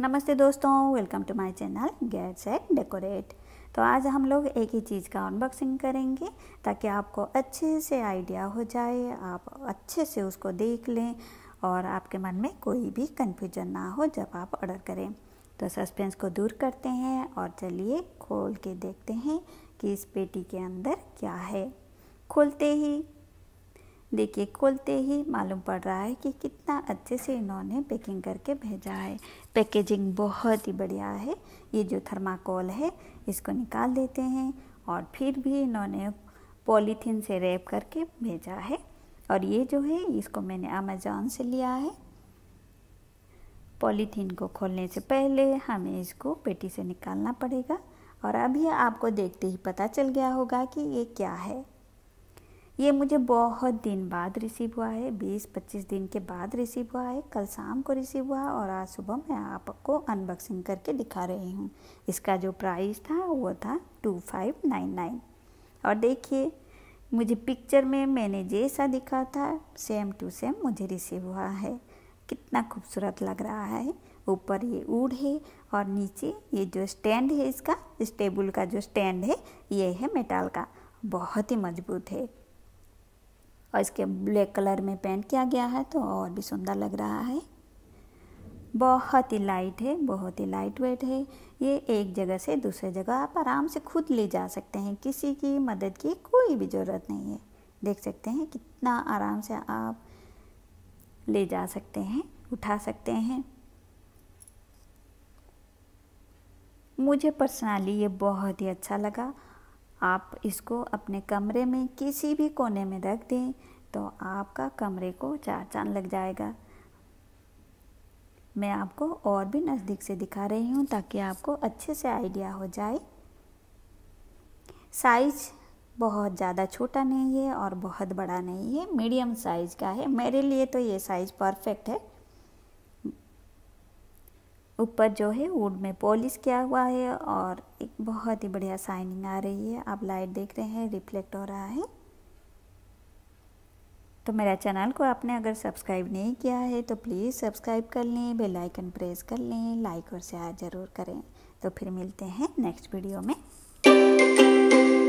नमस्ते दोस्तों welcome to my channel gates set decorate तो आज हम लोग एक ही चीज़ का अनबॉक्सिंग करेंगे ताकि आपको अच्छे से आइडिया हो जाए आप अच्छे से उसको देख लें और आपके मन में कोई भी कन्फ्यूजन ना हो जब आप ऑर्डर करें तो सस्पेंस को दूर करते हैं और चलिए खोल के देखते हैं कि इस पेटी के अंदर क्या है खोलते ही देखिए खोलते ही मालूम पड़ रहा है कि कितना अच्छे से इन्होंने पैकिंग करके भेजा है पैकेजिंग बहुत ही बढ़िया है ये जो थर्माकोल है इसको निकाल देते हैं और फिर भी इन्होंने पॉलीथीन से रैप करके भेजा है और ये जो है इसको मैंने अमेजोन से लिया है पॉलीथीन को खोलने से पहले हमें इसको पेटी से निकालना पड़ेगा और अभी आपको देखते ही पता चल गया होगा कि ये क्या है ये मुझे बहुत दिन बाद रिसीव हुआ है बीस पच्चीस दिन के बाद रिसीव हुआ है कल शाम को रिसीव हुआ और आज सुबह मैं आपको अनबॉक्सिंग करके दिखा रही हूँ इसका जो प्राइस था वो था टू फाइव नाइन नाइन और देखिए मुझे पिक्चर में मैंने जैसा दिखा था सेम टू सेम मुझे रिसीव हुआ है कितना खूबसूरत लग रहा है ऊपर ये ऊड है और नीचे ये जो स्टैंड है इसका इस टेबल का जो स्टैंड है ये है मेटाल का बहुत ही मजबूत है और इसके ब्लैक कलर में पेंट किया गया है तो और भी सुंदर लग रहा है बहुत ही लाइट है बहुत ही लाइट वेट है ये एक जगह से दूसरे जगह आप आराम से खुद ले जा सकते हैं किसी की मदद की कोई भी ज़रूरत नहीं है देख सकते हैं कितना आराम से आप ले जा सकते हैं उठा सकते हैं मुझे पर्सनली ये बहुत ही अच्छा लगा आप इसको अपने कमरे में किसी भी कोने में रख दें तो आपका कमरे को चार चांद लग जाएगा मैं आपको और भी नज़दीक से दिखा रही हूँ ताकि आपको अच्छे से आइडिया हो जाए साइज बहुत ज़्यादा छोटा नहीं है और बहुत बड़ा नहीं है मीडियम साइज़ का है मेरे लिए तो ये साइज़ परफेक्ट है ऊपर जो है वुड में पॉलिश किया हुआ है और एक बहुत ही बढ़िया शाइनिंग आ रही है आप लाइट देख रहे हैं रिफ्लेक्ट हो रहा है तो मेरा चैनल को आपने अगर सब्सक्राइब नहीं किया है तो प्लीज़ सब्सक्राइब कर लें बेल आइकन प्रेस कर लें लाइक और शेयर ज़रूर करें तो फिर मिलते हैं नेक्स्ट वीडियो में